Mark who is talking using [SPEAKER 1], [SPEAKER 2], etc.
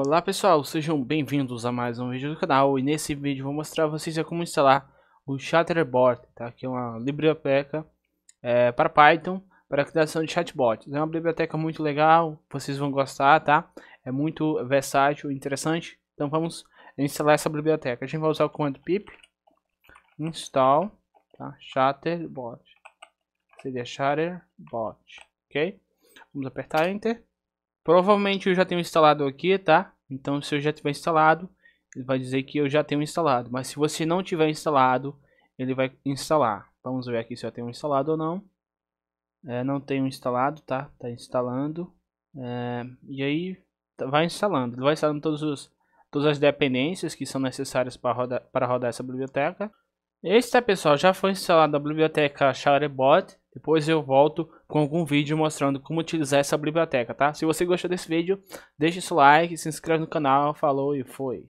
[SPEAKER 1] Olá pessoal, sejam bem-vindos a mais um vídeo do canal e nesse vídeo vou mostrar a vocês é como instalar o Chatterbot, tá? que é uma biblioteca é, para Python para criação de chatbots. É uma biblioteca muito legal, vocês vão gostar, tá? É muito versátil, interessante. Então vamos instalar essa biblioteca. A gente vai usar o comando pip install tá? chatterbot. Seria chatterbot, ok? Vamos apertar enter. Provavelmente eu já tenho instalado aqui, tá? Então se eu já tiver instalado, ele vai dizer que eu já tenho instalado. Mas se você não tiver instalado, ele vai instalar. Vamos ver aqui se eu tenho instalado ou não. É, não tenho instalado, tá? Tá instalando. É, e aí tá, vai instalando. Ele vai instalando todos os, todas as dependências que são necessárias para rodar, para rodar essa biblioteca. Este, tá, pessoal, já foi instalada a biblioteca Showerbot. Depois eu volto com algum vídeo mostrando como utilizar essa biblioteca, tá? Se você gostou desse vídeo, deixe seu like, se inscreve no canal, falou e foi!